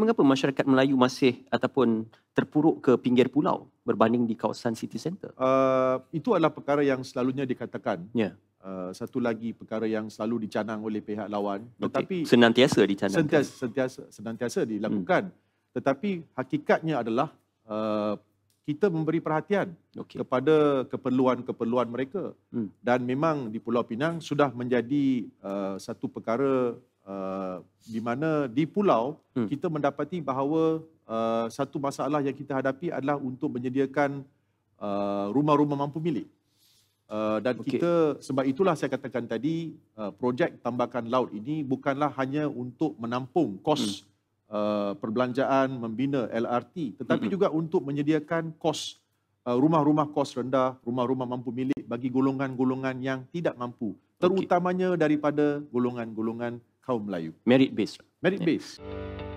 mengapa masyarakat Melayu masih ataupun terpuruk ke pinggir pulau berbanding di kawasan city Centre? Uh, itu adalah perkara yang selalunya dikatakan. Ya. Yeah. Uh, satu lagi perkara yang selalu dicanang oleh pihak lawan okay. tetapi senantiasa dicanang sentiasa sentiasa, sentiasa dilakukan hmm. tetapi hakikatnya adalah uh, kita memberi perhatian okay. kepada keperluan-keperluan mereka hmm. dan memang di Pulau Pinang sudah menjadi uh, satu perkara Uh, di mana di pulau hmm. kita mendapati bahawa uh, satu masalah yang kita hadapi adalah untuk menyediakan uh, rumah-rumah mampu milik. Uh, dan okay. kita sebab itulah saya katakan tadi uh, projek tambakan laut ini bukanlah hanya untuk menampung kos hmm. uh, perbelanjaan membina LRT tetapi hmm. juga untuk menyediakan kos uh, rumah-rumah kos rendah, rumah-rumah mampu milik bagi golongan-golongan yang tidak mampu terutamanya okay. daripada golongan-golongan kaum Melayu. Merit based. Lah. Merit ya. based. Yeah.